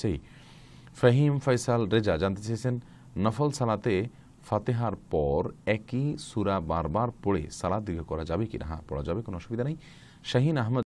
সেই ফাহিম ফাইসাল রেজা জানতে চেয়েছেন নফল সালাতে ফাতেহার পর একই সুরা বারবার পড়ে সালাদ দীর্ঘ করা যাবে কি না হ্যাঁ, পড়া যাবে কোনো অসুবিধা নেই শাহিন আহমদ